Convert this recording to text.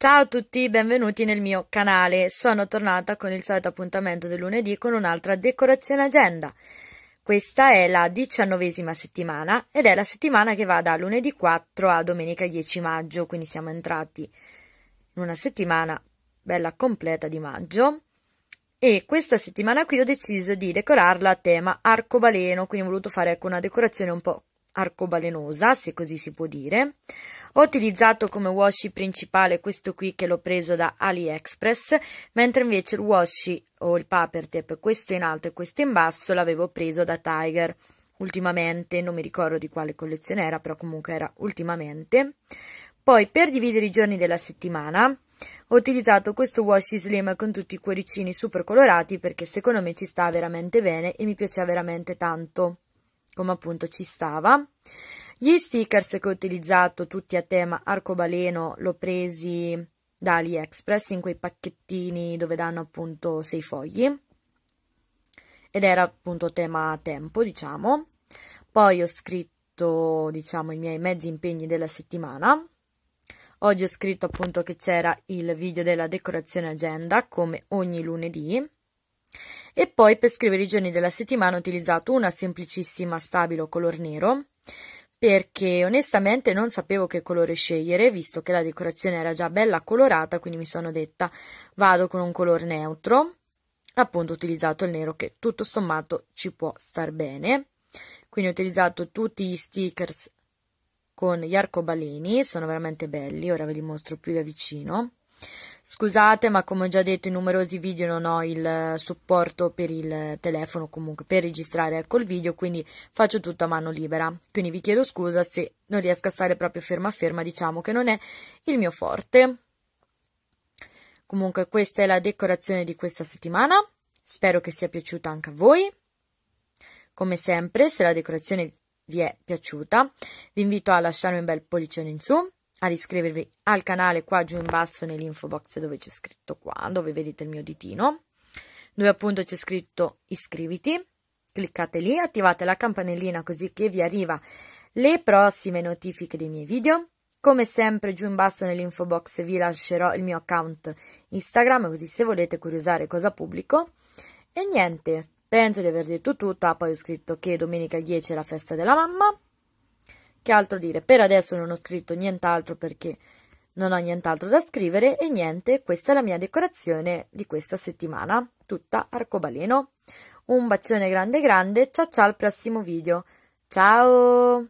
Ciao a tutti, benvenuti nel mio canale. Sono tornata con il solito appuntamento del lunedì con un'altra decorazione agenda. Questa è la diciannovesima settimana ed è la settimana che va da lunedì 4 a domenica 10 maggio, quindi siamo entrati in una settimana bella completa di maggio. E questa settimana qui ho deciso di decorarla a tema arcobaleno, quindi ho voluto fare ecco una decorazione un po' arcobalenosa, se così si può dire. Ho utilizzato come washi principale questo qui che l'ho preso da AliExpress, mentre invece il washi o il paper tape, questo in alto e questo in basso, l'avevo preso da Tiger ultimamente, non mi ricordo di quale collezione era, però comunque era ultimamente. Poi per dividere i giorni della settimana ho utilizzato questo washi slim con tutti i cuoricini super colorati perché secondo me ci sta veramente bene e mi piaceva veramente tanto come appunto ci stava. Gli stickers che ho utilizzato tutti a tema arcobaleno l'ho presi da AliExpress in quei pacchettini dove danno appunto sei fogli ed era appunto tema tempo diciamo. Poi ho scritto diciamo i miei mezzi impegni della settimana. Oggi ho scritto appunto che c'era il video della decorazione agenda come ogni lunedì e poi per scrivere i giorni della settimana ho utilizzato una semplicissima stabilo color nero perché onestamente non sapevo che colore scegliere, visto che la decorazione era già bella colorata, quindi mi sono detta vado con un colore neutro, appunto ho utilizzato il nero che tutto sommato ci può star bene, quindi ho utilizzato tutti gli stickers con gli arcobaleni, sono veramente belli, ora ve li mostro più da vicino. Scusate, ma come ho già detto in numerosi video non ho il eh, supporto per il eh, telefono comunque per registrare eh, col video, quindi faccio tutto a mano libera. Quindi vi chiedo scusa se non riesco a stare proprio ferma ferma, diciamo che non è il mio forte. Comunque questa è la decorazione di questa settimana. Spero che sia piaciuta anche a voi. Come sempre, se la decorazione vi è piaciuta, vi invito a lasciare un bel pollicione in su ad iscrivervi al canale qua giù in basso nell'info box dove c'è scritto qua, dove vedete il mio ditino, dove appunto c'è scritto iscriviti, cliccate lì, attivate la campanellina così che vi arriva le prossime notifiche dei miei video. Come sempre giù in basso nell'info box vi lascerò il mio account Instagram così se volete curiosare cosa pubblico. E niente, penso di aver detto tutto, ah, poi ho scritto che domenica 10 è la festa della mamma che altro dire? Per adesso non ho scritto nient'altro perché non ho nient'altro da scrivere e niente, questa è la mia decorazione di questa settimana, tutta arcobaleno. Un bacione grande grande, ciao ciao al prossimo video. Ciao!